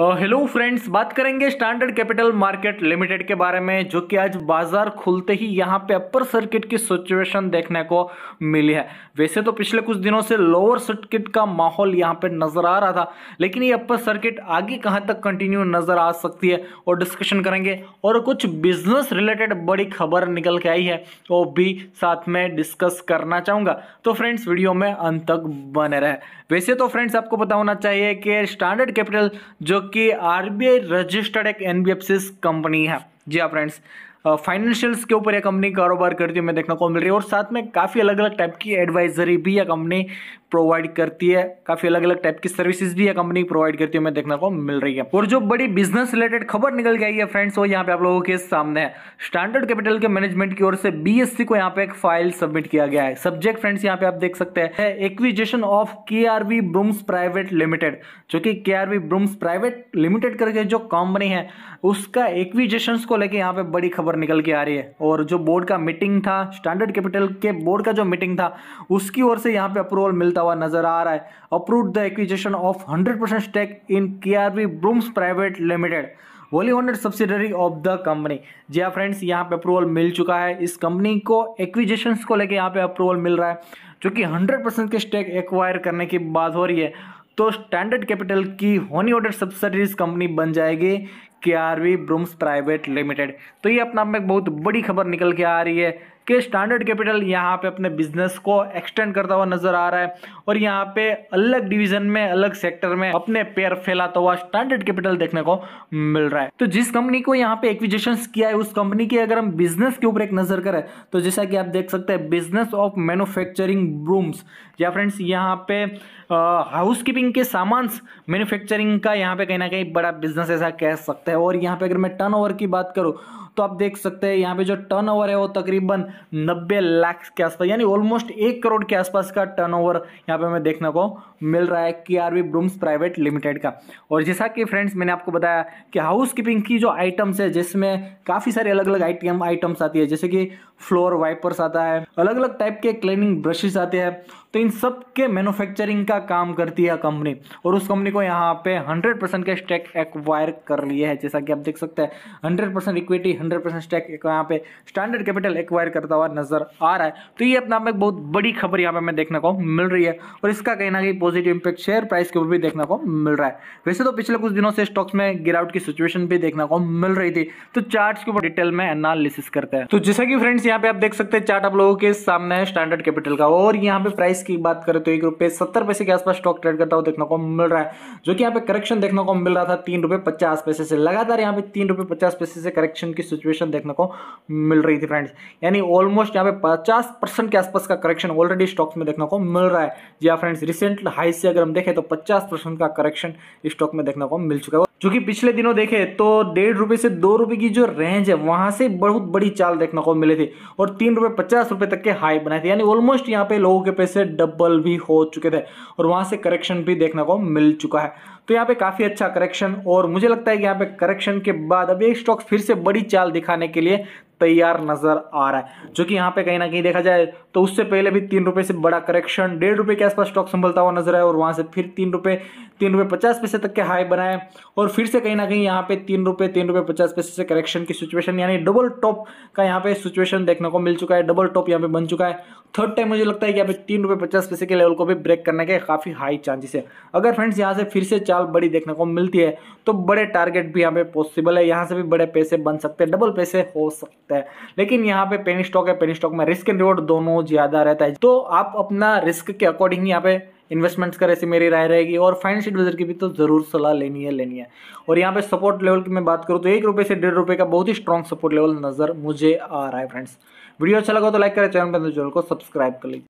hello uh, friends बात करेंगे standard capital market limited के बारे में जो कि आज बाजार खुलते ही यहाँ पे अपर सर्किट की सिचुएशन देखने को मिली है वैसे तो पिछले कुछ दिनों से लोअर सर्किट का माहौल यहाँ पे नजर आ रहा था लेकिन ये अपर सर्किट आगे कहाँ तक कंटिन्यू नजर आ सकती है और डिस्कशन करेंगे और कुछ बिजनेस रिलेटेड बड़ी खबर निकल के आई है वो भी साथ में डिस्कस करना चाहूँगा तो फ्रेंड्स वीडियो में अंत तक बने रहे वैसे तो फ्रेंड्स आपको बताना चाहिए कि स्टैंडर्ड कैपिटल जो कि आर रजिस्टर्ड एक एन कंपनी है जी हाँ फ्रेंड्स फाइनेंशियल्स के ऊपर यह कंपनी कारोबार करती है मैं देखने को मिल रही है और साथ में काफ़ी अलग अलग टाइप की एडवाइजरी भी यह कंपनी प्रोवाइड करती है काफी अलग अलग टाइप की सर्विसेज भी यह कंपनी प्रोवाइड करती है हमें देखने को मिल रही है और जो बड़ी बिजनेस रिलेटेड खबर निकल गई है फ्रेंड्स वो यहाँ पे आप लोगों के सामने है स्टैंडर्ड कैपिटल के मैनेजमेंट की ओर से बीएससी को यहाँ पे एक फाइल सबमिट किया गया है सब्जेक्ट फ्रेंड्स यहाँ पे आप देख सकते हैं acquisition of K brooms private limited जो की के ब्रूम्स प्राइवेट लिमिटेड करके जो कंपनी है उसका एक्विजेशन को लेकर यहाँ पे बड़ी खबर निकल के आ रही है और जो बोर्ड का मीटिंग था स्टैंडर्ड कैपिटल के बोर्ड का जो मीटिंग था उसकी ओर से यहाँ पे अप्रूवल मिलता हुआ नजर आ रहा है approve the acquisition of 100% percent stake in K R B brooms private limited wholly owner subsidiary of the company जी हाँ फ्रेंड्स यहाँ पे अप्रूवल मिल चुका है इस कंपनी को एक्विजेशन को लेके यहाँ पे अप्रूवल मिल रहा है जो कि हंड्रेड परसेंट के स्टेक एक्वायर करने की बात हो रही है तो स्टैंडर्ड कैपिटल की होनी ऑर्डर सब्सिडरीज कंपनी बन जाएगी K R V brooms private limited तो ये अपना आप में एक बहुत बड़ी खबर निकल के आ रही है कि स्टैंडर्ड कैपिटल यहाँ पे अपने बिजनेस को एक्सटेंड करता हुआ नजर आ रहा है और यहाँ पे अलग डिवीजन में अलग सेक्टर में अपने पैर फैलाता हुआ स्टैंडर्ड कैपिटल देखने को मिल रहा है तो जिस कंपनी को यहाँ पे एक्विजेशन किया है उस कंपनी की अगर हम बिजनेस के ऊपर एक नजर करें तो जैसा कि आप देख सकते हैं बिजनेस ऑफ मैन्युफैक्चरिंग ब्रूम्स या फ्रेंड्स यहाँ पे हाउस कीपिंग के सामान मैन्युफैक्चरिंग का यहाँ पे कहीं ना कहीं बड़ा बिजनेस ऐसा कह सकते हैं है और यहाँ पे अगर मैं टर्न ओवर की बात करूँ तो आप देख सकते हैं यहाँ पे जो टर्न ओवर है वो तकरीबन 90 लाख के आसपास यानी ऑलमोस्ट एक करोड़ के आसपास का टर्न ओवर यहाँ पे हमें देखने को मिल रहा है के आर ब्रूम्स प्राइवेट लिमिटेड का और जैसा कि फ्रेंड्स मैंने आपको बताया कि हाउस कीपिंग की जो आइटम्स है जिसमें काफ़ी सारे अलग अलग आइटम आइटम्स आती है जैसे कि फ्लोर वाइपर्स आता है अलग अलग टाइप के क्लीनिंग ब्रशेज आते हैं तो इन सब के मैन्युफैक्चरिंग का काम करती है कंपनी और उस कंपनी को यहाँ पे 100 परसेंट के स्टेक एक्वायर कर लिए है जैसा कि आप देख सकते हैं 100 परसेंट इक्विटी 100 परसेंट स्टेक यहाँ पे स्टैंडर्ड कैपिटल एक्वायर करता हुआ नजर आ रहा है तो ये अपने आप में बहुत बड़ी खबर यहाँ पे हमें देखने को मिल रही है और इसका कहीं ना कहीं पॉजिटिव इम्पैक्ट शेयर प्राइस के ऊपर भी देखने को मिल रहा है वैसे तो पिछले कुछ दिनों से स्टॉक्स में गिरावट की सिचुएशन भी देखने को मिल रही थी तो चार्ट के ऊपर डिटेल में एनालिसिस करते हैं तो जैसा कि फ्रेंड्स यहाँ पे आप देख सकते हैं चार्ट आप लोगों के सामने स्टैंडर्ड कैपिटल का और यहाँ पे प्राइस की बात करें तो एक रुपये सत्तर पैसे के आसपास स्टॉक ट्रेड करता हुआ देखने को मिल रहा है जो कि यहाँ पे करेक्शन देखने को मिल रहा था तीन रुपये पचास पैसे से लगातार यहाँ पे तीन रुपये पचास पैसे से करेक्शन की सिचुएशन देखने को मिल रही थी फ्रेंड्स यानी ऑलमोस्ट यहाँ पे पचास के आसपास का करेक्शन ऑलरेडी स्टॉक्स में देखने को मिल रहा है जी फ्रेंड्स रिसेंट हाई से अगर हम देखें तो पचास का करेक्शन स्टॉक में देखने को मिल चुका है कि पिछले दिनों देखे तो डेढ़ रुपये से दो रुपये की जो रेंज है वहाँ से बहुत बड़ी चाल देखने को मिली थी और तीन रुपये पचास रुपये तक के हाई बनाए थे यानी ऑलमोस्ट यहाँ पे लोगों के पैसे डबल भी हो चुके थे और वहाँ से करेक्शन भी देखने को मिल चुका है तो यहाँ पे काफ़ी अच्छा करेक्शन और मुझे लगता है कि यहाँ पे करेक्शन के बाद अब स्टॉक फिर से बड़ी चाल दिखाने के लिए तैयार नजर आ रहा है जो कि यहाँ पे कहीं ना कहीं देखा जाए तो उससे पहले भी तीन रुपये से बड़ा करेक्शन डेढ़ रुपये के आसपास स्टॉक संभलता हुआ नजर आया और वहाँ से फिर तीन रुपये तीन रुपये पचास पैसे तक के हाई बनाए और फिर से कहीं ना कहीं यहाँ पे तीन रुपये तीन रुपये पचास पैसे से करेक्शन की सिचुएशन यानी डबल टॉप का यहाँ पे सिचुएशन देखने को मिल चुका है डबल टॉप यहाँ पे बन चुका है थर्ड टाइम मुझे लगता है कि यहाँ पे तीन रुपये पचास पैसे के लेवल को भी ब्रेक करने के काफ़ी हाई चांसेस है अगर फ्रेंड्स यहाँ से फिर से चाल बड़ी देखने को मिलती है तो बड़े टारगेट भी यहाँ पे पॉसिबल है यहाँ से भी बड़े पैसे बन सकते हैं डबल पैसे हो सकते सकता है लेकिन यहाँ पे पेनी स्टॉक है पेनी स्टॉक में रिस्क एंड रिवॉर्ड दोनों ज़्यादा रहता है तो आप अपना रिस्क के अकॉर्डिंग यहाँ पे इन्वेस्टमेंट्स कर ऐसी मेरी राय रहेगी और फाइनेंशियल एडवाइजर की भी तो ज़रूर सलाह लेनी है लेनी है और यहाँ पे सपोर्ट लेवल की मैं बात करूँ तो एक रुपये से डेढ़ रुपये का बहुत ही स्ट्रॉन्ग सपोर्ट लेवल नज़र मुझे आ रहा है फ्रेंड्स वीडियो अच्छा लगा तो लाइक करें चैनल पर चैनल को सब्सक्राइब कर लीजिए